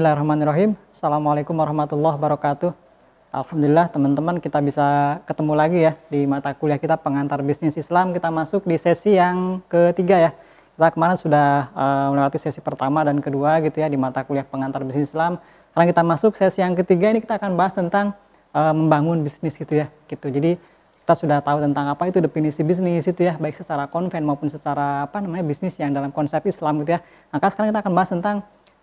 Bismillahirrahmanirrahim. Assalamualaikum warahmatullahi wabarakatuh. Alhamdulillah teman-teman kita bisa ketemu lagi ya di mata kuliah kita pengantar bisnis Islam. Kita masuk di sesi yang ketiga ya. Kita kemarin sudah uh, melewati sesi pertama dan kedua gitu ya di mata kuliah pengantar bisnis Islam. Sekarang kita masuk sesi yang ketiga ini kita akan bahas tentang uh, membangun bisnis gitu ya. Gitu. Jadi kita sudah tahu tentang apa itu definisi bisnis itu ya baik secara konven maupun secara apa namanya bisnis yang dalam konsep Islam gitu ya. Maka nah, sekarang kita akan bahas tentang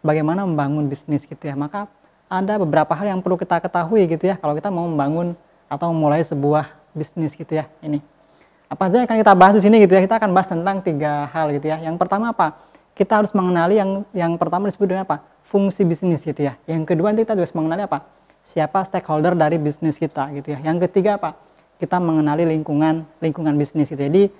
bagaimana membangun bisnis gitu ya. Maka ada beberapa hal yang perlu kita ketahui gitu ya kalau kita mau membangun atau memulai sebuah bisnis gitu ya ini. Apa saja yang akan kita bahas di sini gitu ya. Kita akan bahas tentang tiga hal gitu ya. Yang pertama apa? Kita harus mengenali yang yang pertama disebut dengan apa? Fungsi bisnis gitu ya. Yang kedua nanti kita harus mengenali apa? Siapa stakeholder dari bisnis kita gitu ya. Yang ketiga apa? Kita mengenali lingkungan lingkungan bisnis gitu. Ya. Jadi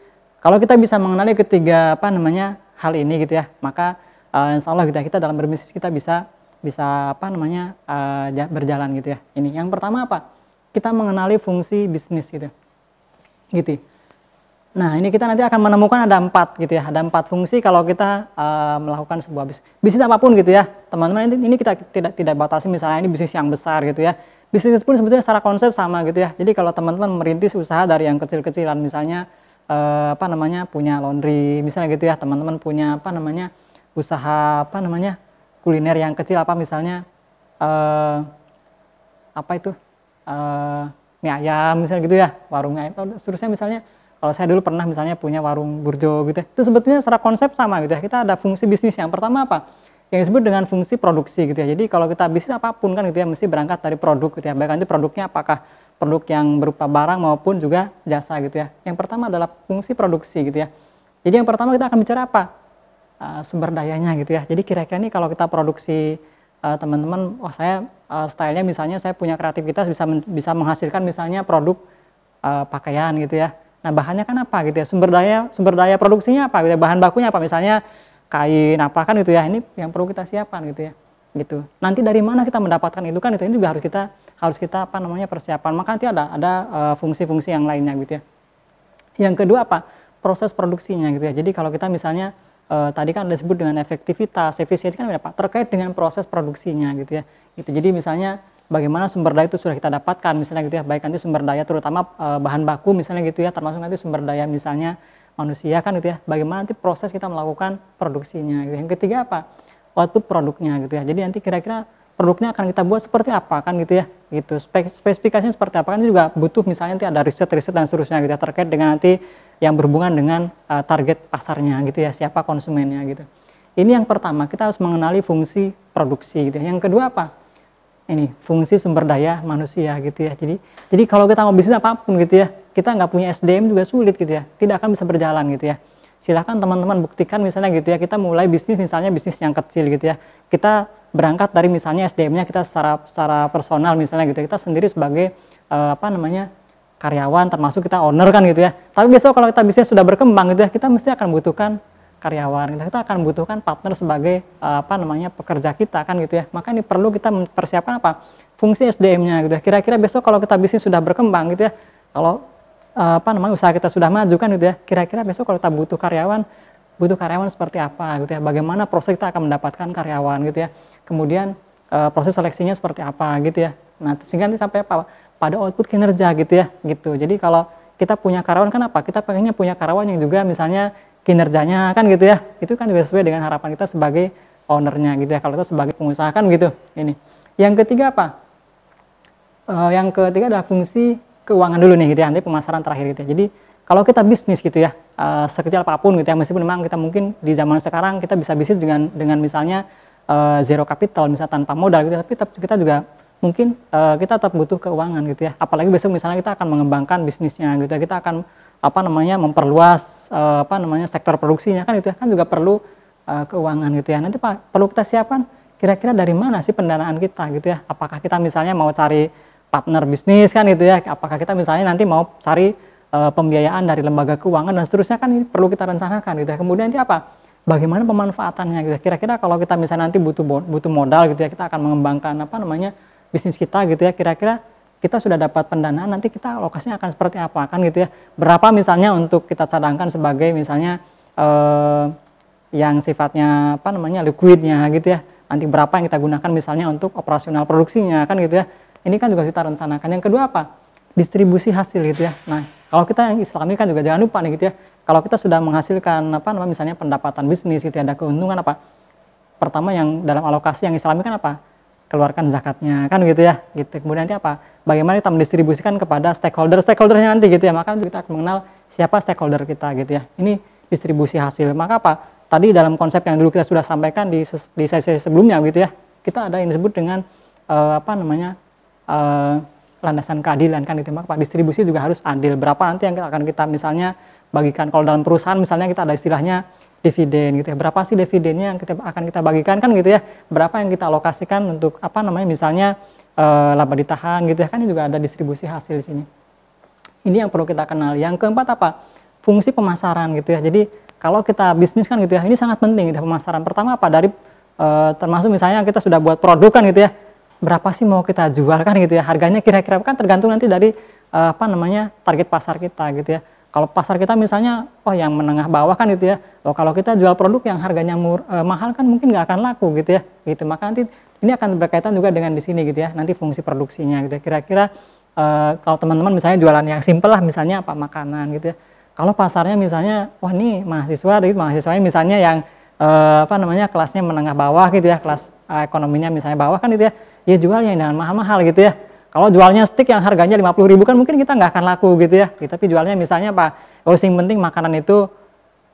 kalau kita bisa mengenali ketiga apa namanya hal ini gitu ya, maka uh, insya Allah kita gitu ya, kita dalam berbisnis kita bisa bisa apa namanya uh, berjalan gitu ya ini yang pertama apa kita mengenali fungsi bisnis gitu gitu ya. nah ini kita nanti akan menemukan ada empat gitu ya ada empat fungsi kalau kita uh, melakukan sebuah bisnis bisnis apapun gitu ya teman-teman ini, ini kita tidak tidak batasi misalnya ini bisnis yang besar gitu ya bisnis pun sebetulnya secara konsep sama gitu ya jadi kalau teman-teman merintis usaha dari yang kecil-kecilan misalnya uh, apa namanya punya laundry misalnya gitu ya teman-teman punya apa namanya usaha apa namanya kuliner yang kecil apa misalnya uh, apa itu uh, mie ayam misalnya gitu ya warung mie ayam seterusnya misalnya kalau saya dulu pernah misalnya punya warung burjo gitu ya. itu sebetulnya secara konsep sama gitu ya kita ada fungsi bisnis yang pertama apa yang disebut dengan fungsi produksi gitu ya jadi kalau kita bisnis apapun kan gitu ya mesti berangkat dari produk gitu ya baik nanti produknya apakah produk yang berupa barang maupun juga jasa gitu ya yang pertama adalah fungsi produksi gitu ya jadi yang pertama kita akan bicara apa Eh, sumber dayanya gitu ya. Jadi kira-kira nih kalau kita produksi uh, teman-teman, wah saya uh, stylenya misalnya saya punya kreativitas bisa men bisa menghasilkan misalnya produk uh, pakaian gitu ya. Nah bahannya kan apa gitu ya? Sumber daya sumber daya produksinya apa gitu ya? Bahan bakunya apa misalnya kain apa kan gitu ya? Ini yang perlu kita siapkan gitu ya. Gitu. Nanti dari mana kita mendapatkan itu kan itu ini juga harus kita harus kita apa namanya persiapan. Maka nanti ada ada uh, fungsi-fungsi yang lainnya gitu ya. Yang kedua apa? Proses produksinya gitu ya. Jadi kalau kita misalnya uh, tadi kan disebut dengan efektivitas, efisiensi kan ada Terkait dengan proses produksinya gitu ya. Gitu. Jadi misalnya bagaimana sumber daya itu sudah kita dapatkan misalnya gitu ya. Baik nanti sumber daya terutama uh, bahan baku misalnya gitu ya. Termasuk nanti sumber daya misalnya manusia kan gitu ya. Bagaimana nanti proses kita melakukan produksinya. Gitu. Yang ketiga apa? Output produknya gitu ya. Jadi nanti kira-kira produknya akan kita buat seperti apa kan gitu ya gitu spesifikasinya seperti apa kan ini juga butuh misalnya nanti ada riset riset dan seterusnya gitu ya, terkait dengan nanti yang berhubungan dengan uh, target pasarnya gitu ya siapa konsumennya gitu ini yang pertama kita harus mengenali fungsi produksi gitu ya. yang kedua apa ini fungsi sumber daya manusia gitu ya jadi jadi kalau kita mau bisnis apapun gitu ya kita nggak punya SDM juga sulit gitu ya tidak akan bisa berjalan gitu ya silahkan teman-teman buktikan misalnya gitu ya kita mulai bisnis misalnya bisnis yang kecil gitu ya kita berangkat dari misalnya SDM-nya kita secara secara personal misalnya gitu ya, kita sendiri sebagai uh, apa namanya karyawan termasuk kita owner kan gitu ya tapi biasanya kalau kita bisnis sudah berkembang gitu ya kita mesti akan butuhkan karyawan gitu. kita akan butuhkan partner sebagai uh, apa namanya pekerja kita kan gitu ya maka ini perlu kita mempersiapkan apa fungsi SDM-nya gitu ya kira-kira besok kalau kita bisnis sudah berkembang gitu ya kalau uh, apa namanya usaha kita sudah maju kan gitu ya kira-kira besok kalau kita butuh karyawan butuh karyawan seperti apa gitu ya bagaimana proses kita akan mendapatkan karyawan gitu ya kemudian e, proses seleksinya seperti apa gitu ya nah sehingga nanti sampai apa pada output kinerja gitu ya gitu jadi kalau kita punya karyawan kan apa kita pengennya punya karyawan yang juga misalnya kinerjanya kan gitu ya itu kan juga sesuai dengan harapan kita sebagai ownernya gitu ya kalau itu sebagai pengusaha kan gitu ini yang ketiga apa e, yang ketiga adalah fungsi keuangan dulu nih gitu ya nanti pemasaran terakhir gitu ya jadi kalau kita bisnis gitu ya Eh, sekecil apapun gitu ya meskipun memang kita mungkin di zaman sekarang kita bisa bisnis dengan dengan misalnya uh, zero capital misalnya tanpa modal gitu tapi tetap kita juga mungkin uh, kita tetap butuh keuangan gitu ya apalagi besok misalnya kita akan mengembangkan bisnisnya gitu ya kita akan apa namanya memperluas uh, apa namanya sektor produksinya kan itu ya kan juga perlu uh, keuangan gitu ya nanti pak perlu kita siapkan kira-kira dari mana sih pendanaan kita gitu ya apakah kita misalnya mau cari partner bisnis kan gitu ya apakah kita misalnya nanti mau cari Eh, pembiayaan dari lembaga keuangan dan seterusnya kan ini perlu kita rencanakan gitu ya. Kemudian nanti apa? Bagaimana pemanfaatannya gitu. Ya? Kira-kira kalau kita misalnya nanti butuh butuh modal gitu ya, kita akan mengembangkan apa namanya bisnis kita gitu ya. Kira-kira kita sudah dapat pendanaan nanti kita lokasinya akan seperti apa kan gitu ya. Berapa misalnya untuk kita cadangkan sebagai misalnya eh, yang sifatnya apa namanya liquidnya gitu ya. Nanti berapa yang kita gunakan misalnya untuk operasional produksinya kan gitu ya. Ini kan juga kita rencanakan. Yang kedua apa? distribusi hasil gitu ya. Nah, kalau kita yang Islam ini kan juga jangan lupa nih gitu ya. Kalau kita sudah menghasilkan apa namanya misalnya pendapatan bisnis gitu ya, ada keuntungan apa? Pertama yang dalam alokasi yang Islami kan apa? Keluarkan zakatnya kan gitu ya. Gitu. Kemudian nanti apa? Bagaimana kita mendistribusikan kepada stakeholder stakeholdernya nanti gitu ya. Maka kita akan mengenal siapa stakeholder kita gitu ya. Ini distribusi hasil. Maka apa? Tadi dalam konsep yang dulu kita sudah sampaikan di di sesi sebelumnya gitu ya. Kita ada yang disebut dengan uh, apa namanya? Uh, landasan keadilan kan gitu Pak distribusi juga harus adil berapa nanti yang akan kita misalnya bagikan kalau dalam perusahaan misalnya kita ada istilahnya dividen gitu ya berapa sih dividennya yang kita akan kita bagikan kan gitu ya berapa yang kita alokasikan untuk apa namanya misalnya e, laba ditahan gitu ya kan ini juga ada distribusi hasil di sini ini yang perlu kita kenal yang keempat apa fungsi pemasaran gitu ya jadi kalau kita bisnis kan gitu ya ini sangat penting gitu ya. pemasaran pertama apa dari e, termasuk misalnya kita sudah buat produk kan gitu ya berapa sih mau kita jual kan gitu ya harganya kira-kira kan tergantung nanti dari uh, apa namanya target pasar kita gitu ya kalau pasar kita misalnya oh yang menengah bawah kan gitu ya loh kalau kita jual produk yang harganya mur, uh, mahal kan mungkin nggak akan laku gitu ya gitu maka nanti ini akan berkaitan juga dengan di sini gitu ya nanti fungsi produksinya gitu ya. kira-kira uh, kalau teman-teman misalnya jualan yang simple lah misalnya apa makanan gitu ya kalau pasarnya misalnya wah ini mahasiswa gitu mahasiswanya misalnya yang uh, apa namanya kelasnya menengah bawah gitu ya kelas ekonominya misalnya bawah kan gitu ya ya jual ya, yang dengan mahal-mahal gitu ya. Kalau jualnya stick yang harganya lima puluh ribu kan mungkin kita nggak akan laku gitu ya. ya tapi jualnya misalnya apa? oh yang penting makanan itu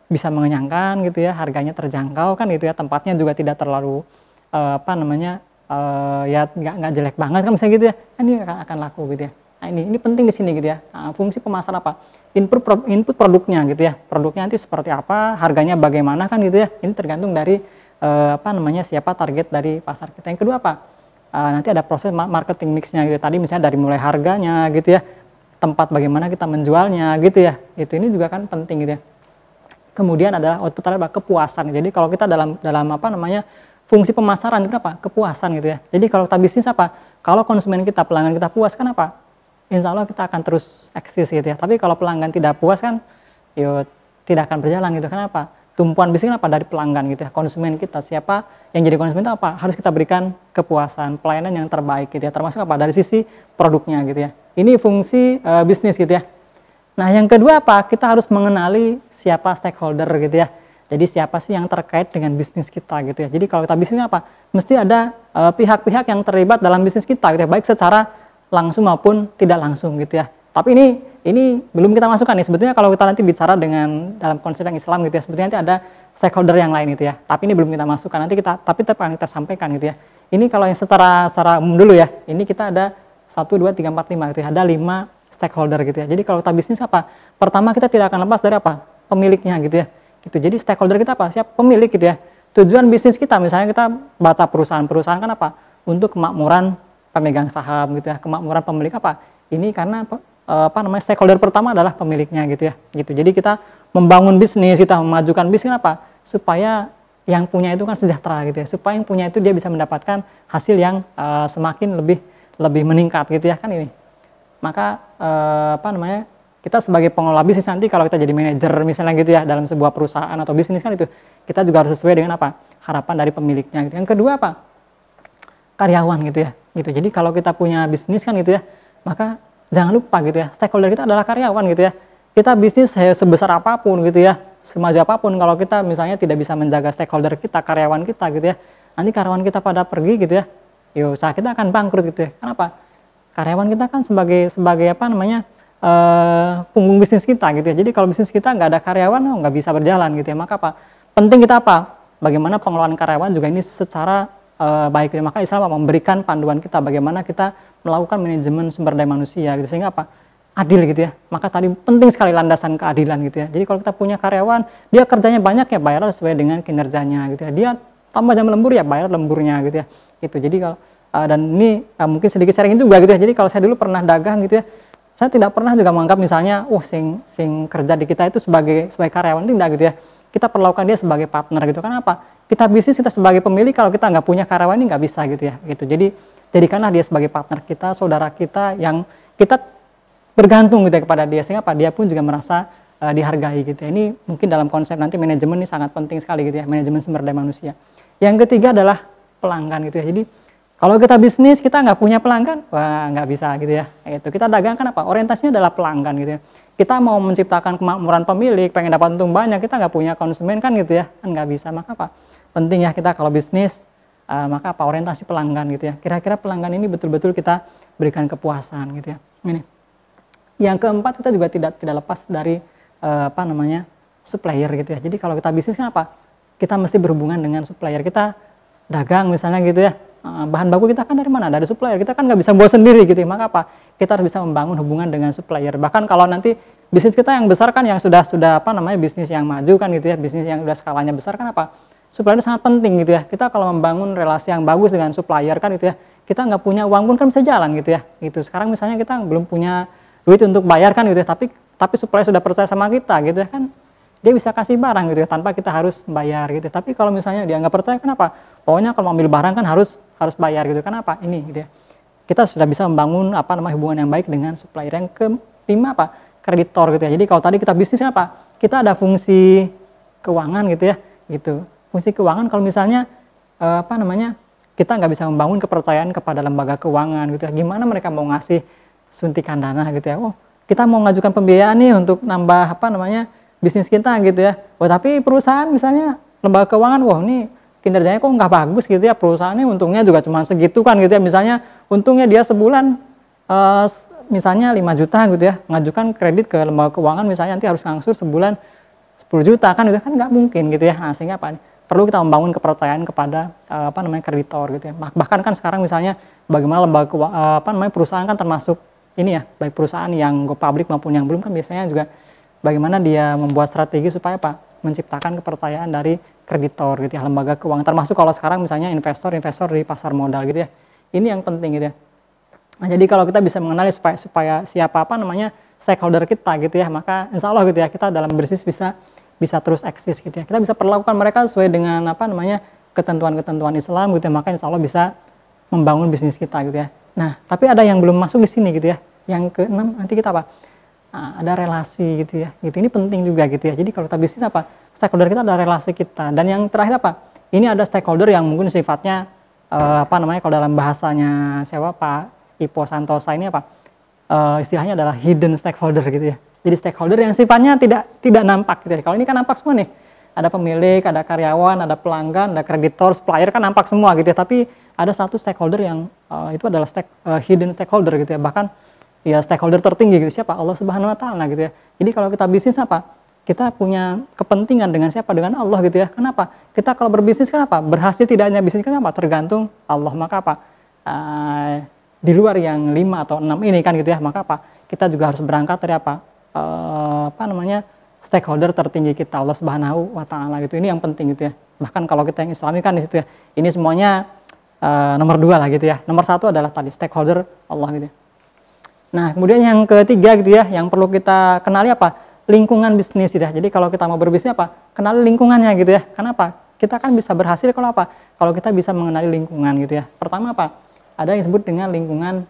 bisa mengenyangkan gitu ya, harganya terjangkau kan gitu ya, tempatnya juga tidak terlalu uh, apa namanya uh, ya nggak nggak jelek banget kan misalnya gitu ya, nah, ini akan, akan laku gitu ya. Nah, ini ini penting di sini gitu ya. Nah, fungsi pemasaran apa? Input pro, input produknya gitu ya. Produknya nanti seperti apa, harganya bagaimana kan gitu ya. Ini tergantung dari uh, apa namanya siapa target dari pasar kita. Yang kedua apa? uh, nanti ada proses marketing mixnya gitu tadi misalnya dari mulai harganya gitu ya tempat bagaimana kita menjualnya gitu ya itu ini juga kan penting gitu ya kemudian ada output adalah kepuasan jadi kalau kita dalam dalam apa namanya fungsi pemasaran kenapa kepuasan gitu ya jadi kalau kita bisnis apa kalau konsumen kita pelanggan kita puas kan apa insya Allah kita akan terus eksis gitu ya tapi kalau pelanggan tidak puas kan yuk tidak akan berjalan gitu kenapa tumpuan bisnis apa dari pelanggan gitu ya konsumen kita siapa yang jadi konsumen itu apa harus kita berikan kepuasan pelayanan yang terbaik gitu ya termasuk apa dari sisi produknya gitu ya ini fungsi uh, bisnis gitu ya nah yang kedua apa kita harus mengenali siapa stakeholder gitu ya jadi siapa sih yang terkait dengan bisnis kita gitu ya. Jadi kalau kita bisnisnya apa? Mesti ada eh, pihak-pihak uh, pihak -pihak yang terlibat dalam bisnis kita gitu ya, baik secara langsung maupun tidak langsung gitu ya. Tapi ini ini belum kita masukkan nih. Sebetulnya kalau kita nanti bicara dengan dalam konsep yang Islam gitu ya, sebetulnya nanti ada stakeholder yang lain itu ya. Tapi ini belum kita masukkan. Nanti kita tapi tetap kita sampaikan gitu ya. Ini kalau yang secara secara umum dulu ya. Ini kita ada 1 2 3 4 5 gitu ya. Ada 5 stakeholder gitu ya. Jadi kalau kita bisnis apa? Pertama kita tidak akan lepas dari apa? Pemiliknya gitu ya. Gitu. Jadi stakeholder kita apa? Siap pemilik gitu ya. Tujuan bisnis kita misalnya kita baca perusahaan-perusahaan kan apa? Untuk kemakmuran pemegang saham gitu ya, kemakmuran pemilik apa? Ini karena Eh, apa namanya stakeholder pertama adalah pemiliknya gitu ya gitu jadi kita membangun bisnis kita memajukan bisnis kenapa supaya yang punya itu kan sejahtera gitu ya supaya yang punya itu dia bisa mendapatkan hasil yang uh, semakin lebih lebih meningkat gitu ya kan ini maka uh, apa namanya kita sebagai pengelola bisnis nanti kalau kita jadi manajer misalnya gitu ya dalam sebuah perusahaan atau bisnis kan itu kita juga harus sesuai dengan apa harapan dari pemiliknya gitu yang kedua apa karyawan gitu ya gitu jadi kalau kita punya bisnis kan gitu ya maka jangan lupa gitu ya stakeholder kita adalah karyawan gitu ya kita bisnis sebesar apapun gitu ya semaja apapun kalau kita misalnya tidak bisa menjaga stakeholder kita karyawan kita gitu ya nanti karyawan kita pada pergi gitu ya ya usaha kita akan bangkrut gitu ya kenapa karyawan kita kan sebagai sebagai apa namanya eh, punggung bisnis kita gitu ya jadi kalau bisnis kita nggak ada karyawan oh, nggak bisa berjalan gitu ya maka apa penting kita apa bagaimana pengelolaan karyawan juga ini secara eh, baik ya maka Islam memberikan panduan kita bagaimana kita melakukan manajemen sumber daya manusia gitu sehingga apa adil gitu ya maka tadi penting sekali landasan keadilan gitu ya jadi kalau kita punya karyawan dia kerjanya banyak ya bayar sesuai dengan kinerjanya gitu ya dia tambah jam lembur ya bayar lemburnya gitu ya itu jadi kalau uh, dan ini uh, mungkin sedikit sharing itu juga gitu ya jadi kalau saya dulu pernah dagang gitu ya saya tidak pernah juga menganggap misalnya uh sing sing kerja di kita itu sebagai sebagai karyawan tidak gitu ya kita perlakukan dia sebagai partner gitu kan apa kita bisnis kita sebagai pemilik kalau kita nggak punya karyawan ini nggak bisa gitu ya gitu jadi jadikanlah dia sebagai partner kita, saudara kita yang kita bergantung gitu ya kepada dia sehingga pak dia pun juga merasa uh, dihargai gitu ya. Ini mungkin dalam konsep nanti manajemen ini sangat penting sekali gitu ya, manajemen sumber daya manusia. Yang ketiga adalah pelanggan gitu ya. Jadi kalau kita bisnis kita nggak punya pelanggan, wah nggak bisa gitu ya. Itu kita dagang kan apa? Orientasinya adalah pelanggan gitu ya. Kita mau menciptakan kemakmuran pemilik, pengen dapat untung banyak, kita nggak punya konsumen kan gitu ya, kan nggak bisa. Maka apa? Penting ya kita kalau bisnis uh, maka apa orientasi pelanggan gitu ya. Kira-kira pelanggan ini betul-betul kita berikan kepuasan gitu ya. Ini. Yang keempat kita juga tidak tidak lepas dari uh, apa namanya supplier gitu ya. Jadi kalau kita bisnis kan apa? Kita mesti berhubungan dengan supplier. Kita dagang misalnya gitu ya. Eh, bahan baku kita kan dari mana? Dari supplier. Kita kan nggak bisa buat sendiri gitu. Ya. Maka apa? Kita harus bisa membangun hubungan dengan supplier. Bahkan kalau nanti bisnis kita yang besar kan yang sudah sudah apa namanya bisnis yang maju kan gitu ya. Bisnis yang sudah skalanya besar kan apa? supplier itu sangat penting gitu ya. Kita kalau membangun relasi yang bagus dengan supplier kan gitu ya, kita nggak punya uang pun kan bisa jalan gitu ya. Gitu. Sekarang misalnya kita belum punya duit untuk bayar kan gitu ya, tapi tapi supplier sudah percaya sama kita gitu ya kan dia bisa kasih barang gitu ya tanpa kita harus bayar gitu. Ya. Tapi kalau misalnya dia nggak percaya kenapa? Pokoknya kalau ambil barang kan harus harus bayar gitu. Kenapa? Ini gitu ya. Kita sudah bisa membangun apa namanya hubungan yang baik dengan supplier yang lima apa? kreditor gitu ya. Jadi kalau tadi kita bisnisnya kan apa? Kita ada fungsi keuangan gitu ya. Gitu fungsi keuangan kalau misalnya uh, apa namanya kita nggak bisa membangun kepercayaan kepada lembaga keuangan gitu ya. Gimana mereka mau ngasih suntikan dana gitu ya? Oh, kita mau ngajukan pembiayaan nih untuk nambah apa namanya bisnis kita gitu ya. Oh, tapi perusahaan misalnya lembaga keuangan, wah ini kinerjanya kok nggak bagus gitu ya. Perusahaannya untungnya juga cuma segitu kan gitu ya. Misalnya untungnya dia sebulan uh, misalnya 5 juta gitu ya, mengajukan kredit ke lembaga keuangan misalnya nanti harus ngangsur sebulan 10 juta kan itu ya. kan nggak mungkin gitu ya. Nah, sehingga apa? Nih? perlu kita membangun kepercayaan kepada uh, apa namanya kreditor gitu ya. Bahkan kan sekarang misalnya bagaimana lembaga uh, apa namanya perusahaan kan termasuk ini ya, baik perusahaan yang go public maupun yang belum kan biasanya juga bagaimana dia membuat strategi supaya Pak menciptakan kepercayaan dari kreditor gitu ya, lembaga keuangan termasuk kalau sekarang misalnya investor-investor di pasar modal gitu ya. Ini yang penting gitu ya. Nah, jadi kalau kita bisa mengenali supaya, supaya siapa apa namanya stakeholder kita gitu ya, maka insya Allah gitu ya kita dalam bisnis bisa bisa terus eksis gitu ya. Kita bisa perlakukan mereka sesuai dengan apa namanya ketentuan-ketentuan Islam gitu ya. Maka insya Allah bisa membangun bisnis kita gitu ya. Nah, tapi ada yang belum masuk di sini gitu ya. Yang keenam nanti kita apa? Nah, ada relasi gitu ya. Gitu ini penting juga gitu ya. Jadi kalau kita bisnis apa? Stakeholder kita ada relasi kita. Dan yang terakhir apa? Ini ada stakeholder yang mungkin sifatnya eh, apa namanya kalau dalam bahasanya siapa Pak Ipo Santosa ini apa? Uh, istilahnya adalah hidden stakeholder gitu ya jadi stakeholder yang sifatnya tidak tidak nampak gitu. Ya. Kalau ini kan nampak semua nih. Ada pemilik, ada karyawan, ada pelanggan, ada kreditor, supplier kan nampak semua gitu ya. Tapi ada satu stakeholder yang uh, itu adalah stake, uh, hidden stakeholder gitu ya. Bahkan ya stakeholder tertinggi gitu siapa? Allah Subhanahu wa taala gitu ya. Jadi kalau kita bisnis apa? Kita punya kepentingan dengan siapa? Dengan Allah gitu ya. Kenapa? Kita kalau berbisnis kenapa? Berhasil tidak hanya bisnis kenapa? Tergantung Allah maka apa? Uh, di luar yang lima atau enam ini kan gitu ya. Maka apa? Kita juga harus berangkat dari apa? uh, apa namanya stakeholder tertinggi kita Allah Subhanahu wa taala gitu. Ini yang penting gitu ya. Bahkan kalau kita yang Islami kan di situ ya. Ini semuanya uh, nomor dua lah gitu ya. Nomor satu adalah tadi stakeholder Allah gitu. Ya. Nah, kemudian yang ketiga gitu ya, yang perlu kita kenali apa? Lingkungan bisnis gitu ya. Jadi kalau kita mau berbisnis apa? Kenali lingkungannya gitu ya. Kenapa? Kita kan bisa berhasil kalau apa? Kalau kita bisa mengenali lingkungan gitu ya. Pertama apa? Ada yang disebut dengan lingkungan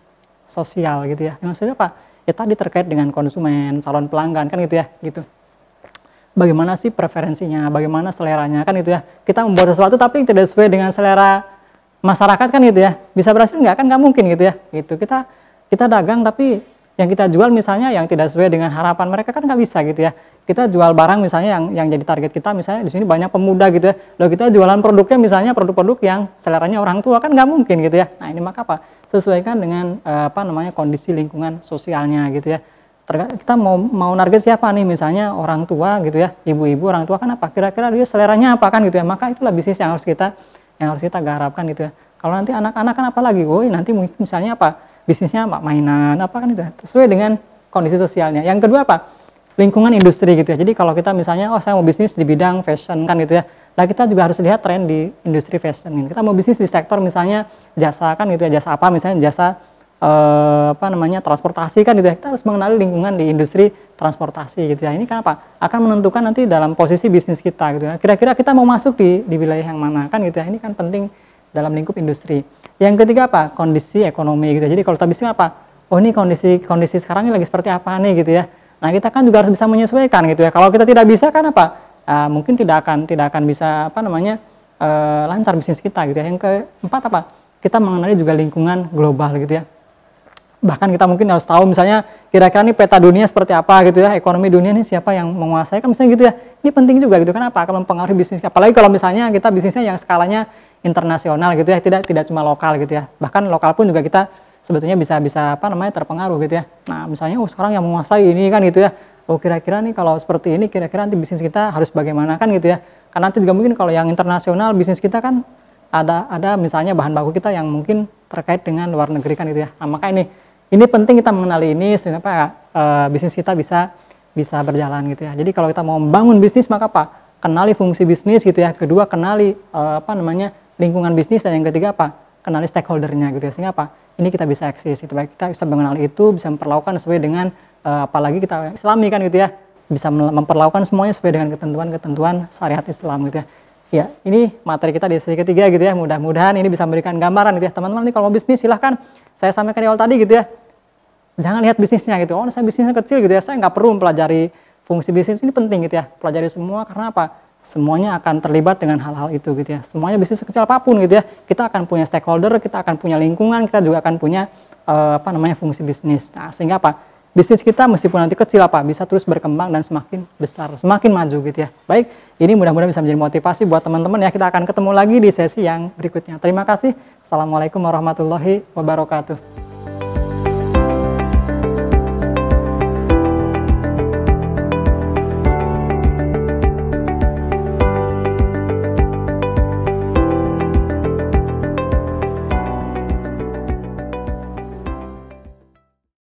sosial gitu ya. Yang maksudnya apa? ya tadi terkait dengan konsumen, calon pelanggan kan gitu ya, gitu. Bagaimana sih preferensinya, bagaimana seleranya kan gitu ya. Kita membuat sesuatu tapi tidak sesuai dengan selera masyarakat kan gitu ya. Bisa berhasil nggak kan nggak mungkin gitu ya. Gitu kita kita dagang tapi yang kita jual misalnya yang tidak sesuai dengan harapan mereka kan nggak bisa gitu ya kita jual barang misalnya yang yang jadi target kita misalnya di sini banyak pemuda gitu ya lalu kita jualan produknya misalnya produk-produk yang seleranya orang tua kan nggak mungkin gitu ya nah ini maka apa sesuaikan dengan uh, apa namanya kondisi lingkungan sosialnya gitu ya kita mau mau target siapa nih misalnya orang tua gitu ya ibu-ibu orang tua kan apa kira-kira dia seleranya apa kan gitu ya maka itulah bisnis yang harus kita yang harus kita garapkan gitu ya kalau nanti anak-anak kan apa lagi woi nanti misalnya apa bisnisnya apa mainan apa kan itu ya. sesuai dengan kondisi sosialnya yang kedua apa lingkungan industri gitu ya jadi kalau kita misalnya oh saya mau bisnis di bidang fashion kan gitu ya lah kita juga harus lihat tren di industri fashion ini. kita mau bisnis di sektor misalnya jasa kan gitu ya jasa apa misalnya jasa eh, apa namanya transportasi kan gitu ya kita harus mengenali lingkungan di industri transportasi gitu ya ini kenapa akan menentukan nanti dalam posisi bisnis kita gitu ya kira-kira kita mau masuk di di wilayah yang mana kan gitu ya ini kan penting dalam lingkup industri yang ketiga apa kondisi ekonomi gitu ya. jadi kalau kita bisnis apa oh ini kondisi kondisi sekarang ini lagi seperti apa nih gitu ya nah kita kan juga harus bisa menyesuaikan gitu ya kalau kita tidak bisa kan apa uh, mungkin tidak akan tidak akan bisa apa namanya uh, lancar bisnis kita gitu ya yang keempat apa kita mengenali juga lingkungan global gitu ya. Bahkan kita mungkin harus tahu misalnya kira-kira nih peta dunia seperti apa gitu ya, ekonomi dunia ini siapa yang menguasai kan misalnya gitu ya. Ini penting juga gitu kan apa akan mempengaruhi bisnis. Apalagi kalau misalnya kita bisnisnya yang skalanya internasional gitu ya, tidak tidak cuma lokal gitu ya. Bahkan lokal pun juga kita sebetulnya bisa bisa apa namanya terpengaruh gitu ya. Nah, misalnya oh sekarang yang menguasai ini kan gitu ya. Oh kira-kira nih kalau seperti ini kira-kira nanti bisnis kita harus bagaimana kan gitu ya. Karena nanti juga mungkin kalau yang internasional bisnis kita kan ada ada misalnya bahan baku kita yang mungkin terkait dengan luar negeri kan gitu ya. Nah, maka ini ini penting kita mengenali ini supaya uh, eh, bisnis kita bisa bisa berjalan gitu ya. Jadi kalau kita mau membangun bisnis maka apa? Kenali fungsi bisnis gitu ya. Kedua kenali uh, apa namanya lingkungan bisnis dan yang ketiga apa? Kenali stakeholdernya gitu ya. Sehingga apa? Ini kita bisa eksis. Itu baik kita bisa mengenal itu, bisa memperlakukan sesuai dengan uh, apalagi kita Islami kan gitu ya. Bisa memperlakukan semuanya sesuai dengan ketentuan-ketentuan syariat Islam gitu ya. Ya, ini materi kita di sesi ketiga gitu ya. Mudah-mudahan ini bisa memberikan gambaran gitu ya. Teman-teman Ini kalau mau bisnis silahkan. Saya sampaikan di awal tadi gitu ya. Jangan lihat bisnisnya gitu. Oh, saya bisnisnya kecil gitu ya. Saya nggak perlu mempelajari fungsi bisnis ini penting gitu ya. Pelajari semua karena apa? Semuanya akan terlibat dengan hal-hal itu gitu ya. Semuanya bisnis kecil apapun gitu ya. Kita akan punya stakeholder, kita akan punya lingkungan, kita juga akan punya uh, apa namanya fungsi bisnis. Nah, sehingga apa? bisnis kita meskipun nanti kecil apa bisa terus berkembang dan semakin besar, semakin maju gitu ya. Baik, ini mudah-mudahan bisa menjadi motivasi buat teman-teman ya. Kita akan ketemu lagi di sesi yang berikutnya. Terima kasih. Assalamualaikum warahmatullahi wabarakatuh.